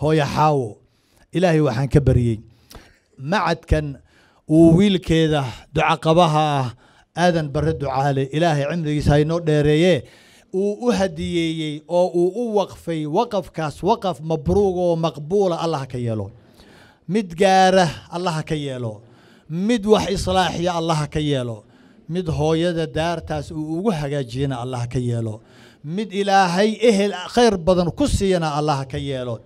hooyo xaawo ilaahay waxaan ka baryey macadkan uu wiilkeeda ducaqabaha ah aadan bare ducaale ilaahay cimrigiisa haynoo dheereeye uu u hadiyeeyey oo uu u waqfay waqafkaas waqaf mabruug oo maqbuula allaha ka yeelo mid gaara allaha ka yeelo mid wax islaaxiya allaha ka yeelo mid hooyada daartaas uu ugu hagaajiyana allaha ka yeelo mid ilaahay ehel khayr badan ku siiyana allaha ka yeelo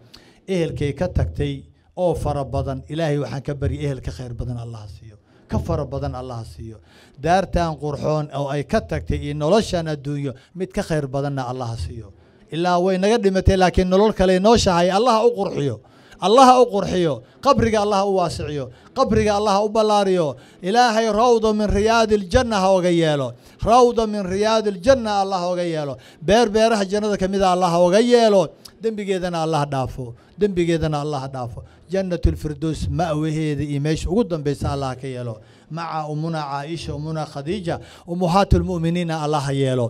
ehelkay ka tagtay oo fara badan ilaahay waxaan ka baryay ehel ka khayr badan allaha siiyo ka fara badan allaha siiyo daartan qurxoon oo ay ka tagtay iyo noloshan adduunyo mid ka khayr badanna allaha siiyo ilaa way naga dhimatay laakiin nolol kale nooshahay allaha u qurxiyo allaha u qurxiyo qabriga allaha u waasiciyo qabriga allaha u ballaariyo ilaahay rawda min riyaadi aljanna ha oga yeelo rawda min riyaadi aljanna allah oga yeelo beer beeraha jannada ka mida allah oga yeelo dembigeedana allah dhaafo dembigeedana allaha dhaafo jannatulfirdows ma'waheeda iyo meesha ugu dambaysa allah ka yeelo maca umuna caaisha umuna khadiija umuhaatulmu'miniina allah ha yeelo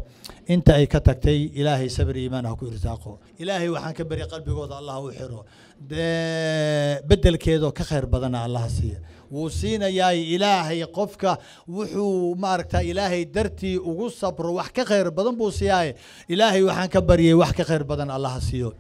inta ay ka tagtay ilaahay sabir iimaan ha ah ku irsaaqo ilaahay waxaan ka bari qalbigooda allah u xiro beddelkeedoo ka khayr badana allah siiya wuu siinayaay ilaahay qofka wuxuu maaragta ilaahay dartii ugu sabro wax ka khayr badan buu siiyaaye ilaahay waxaan ka baryay wax ka khayr badan allaha siiyo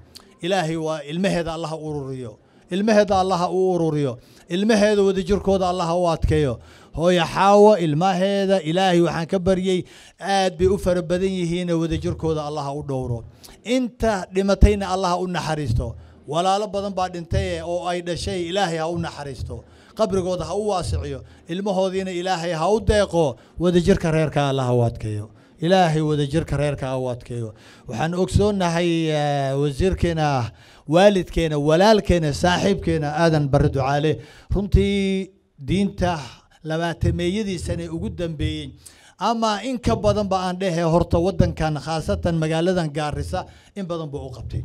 ilaahay waa ilmaheeda allaha ururiyo ilmaheeda allaha u ururiyo ilmaheeda wadajirkooda allaha u adkeeyo hooya xaawo ilmaheeda ilaahay waxaan ka baryey aad bay u fara badan yihiine wadajirkooda allaha u dhowro inta dhimatayna allaha u naxariisto walaalo badan baa dhintay oo ay dhashay ilaahay ha u naxariisto qabrigooda ha u waasiciyo ilmahoodiina ilaahay ha u deeqo wadajirka reerka alla ha u adkeeyo ilaahay wadajirka reerka ha u adkeeyo waxaan ogsoonnahay eh, wasiirkeena waalidkeena walaalkeena saaxiibkeena aadan bari ducaale runtii diinta labaatameeyadiisanay ugu dambeeyey ama in ka badan ba aan dhehe horta waddankan khaasatan magaaladan gaarisa in badan buu u qabtay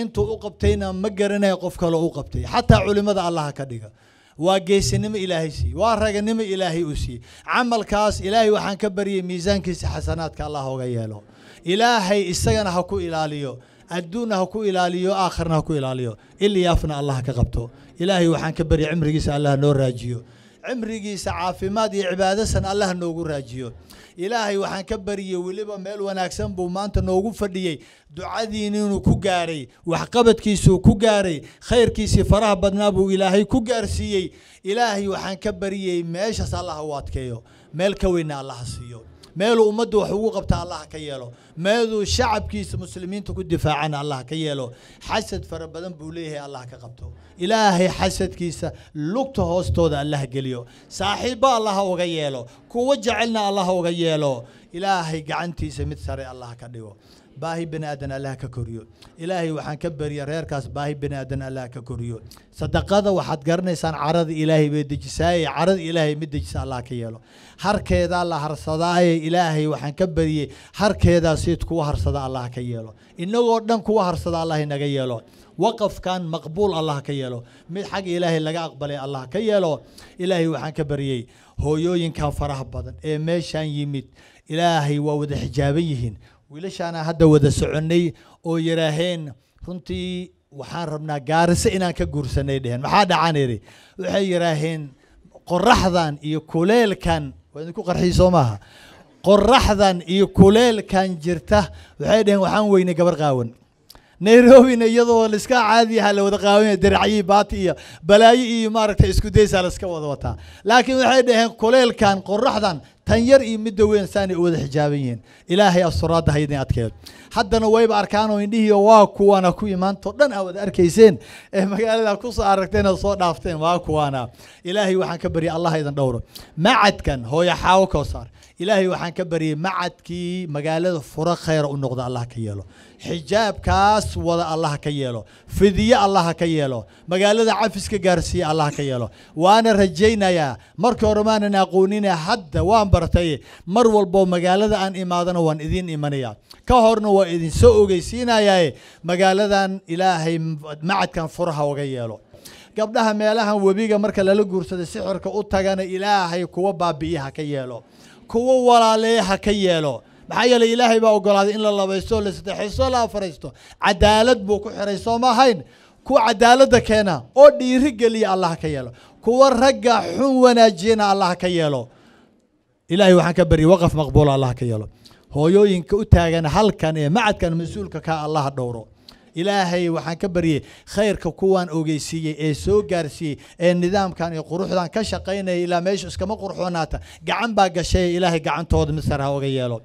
intuu u qabtayna ma garanaya qof kale u qabtay xataa culimmada allaha ka dhiga waa geesinimo ilaahay siiyey waa raganimo ilaahay uu siiyey camalkaas ilaahay waxaan ka baryay miisaankiisa xasanaadka allah oga yeelo ilaahay isagana ha ku ilaaliyo adduunna ha ku ilaaliyo aakharna ha ku ilaaliyo iliyaafna allah ka qabto ilaahay waxaan ka baryay cimrigiisa allah noo raajiyo cimrigiisa caafimaad iyo cibaadasan allah noogu raajiyo ilaahay waxaan ka bariyey weliba meel wanaagsan buu maanta noogu fadhiyey ducadiiniinuu ku gaaray waxqabadkiisuu ku gaaray khayrkiisii faraha badnaa buu ilaahay ku gaarsiiyey ilaahay waxaan ka bariyey meeshaas allaha u adkeeyo meel ka weyna allaha siiyo meeluu ummaddu wax ugu qabta allah ka yeelo meeluu shacabkiisa muslimiinta ku difaacana allah ka yeelo xasad fara badan buu leeyahay allah ka qabto ilaahay xasadkiisa lugta hoostooda allah geliyo saaxiibba allaha uga yeelo kuwa jecelna allaha uga yeelo ilaahay gacantiisa mid sare allah ka dhigo baahi baniaadan allah ka koriyo ilaahay waxaan ka beriya reerkaas baahi baniaadan allah ka koriyo sadaqada waxaad garanaysaan carada ilaahay bay dejisaaye carada ilaahay mid dejisa allah ka yeelo harkeedaa la harsadaaye ilaahay waxaan ka beriyey harkeedaa siid kuwa harsada allah ka yeelo inagoo dhan kuwa harsada allah naga yeelo waqafkan maqbuul allah ka yeelo mid xag ilaahay laga aqbalay allah ka yeelo ilaahay waxaan ka bariyey hooyooyinkan faraha badan ee meeshaan yimid ilaahay waa wada xijaaban yihiin wiilashaana hadda wada soconnay oo yidhaaheen runtii waxaan rabnaa gaariso inaan ka guursanay dheheen maxaa dhacaan idhi waxay yidhaaheen qoraxdan iyo kuleelkan waa idinku qarxii soo qoraxdan iyo kuleelkan jirta waxay dheheen waxaan weynay gabar qaawan nairobina iyadoo laiska caadi aha la wada qaawanya daracyii baati iyo balaayo iyo maaragtay isku daysaa la wada wataa laakiin waxay dhaheen kuleelkan qoraxdan tan yar iyo midda weyn saanay u wada xijaaban yihiin ilaahay aa suraadda haydin adkeed haddana wayba arkaanoo indhihiio waa kuwana ku imaantoo dhan aa wada arkayseen ee magaalada ku soo aragteen aad soo dhaafteen waa kuwaana ilaahay waxaan ka baryay allah idin dhowro macadkan hooyo xaawo koo saar ilaahay waxaan ka baryay macadkii magaalada furo khayra u noqda allah ka yeelo xijaabkaas wada allah ka yeelo fidiye allah ka yeelo magaalada cafiska gaarsiiya allah ka yeelo waana rajaynayaa markii hore maanan aqoonina hadda waanba bartay mar walbo magaalada aan imaadana waan idiin imanaya ka horna waa idin soo ogeysiinayaa magaaladan ilaahay macadkan furaha uga yeelo gabdhaha meelahan webiga marka lala guursaday sixirka u tagana ilaahay kuwa ha ka yeelo kuwa ha ka yeelo maxaa yeeley ilaahay baa ogolaaday in la labaysto la sadeexaysto la afaraysto cadaalad buu ku xiray sooma ahayn kuwa cadaalada keena oo dhiiri geliya allah ka yeelo kuwa ragga xun wanaajiyana allah ka yeelo ilaahay waxaan ka barya waqaf maqbuula allah ka yeelo hooyooyinka u taagan halkan ee macadkan mas-uulka ka allah dhowro ilaahay waxaan ka baryey khayrka kuwaan ogeysiiyey ee soo gaarsiiyey ee nidaamkan iyo quruxdan ka shaqaynaya ilaa meeshu iskama qurxoonaata gacan baa gashay ilaahay gacantooda misar ha oga yeelo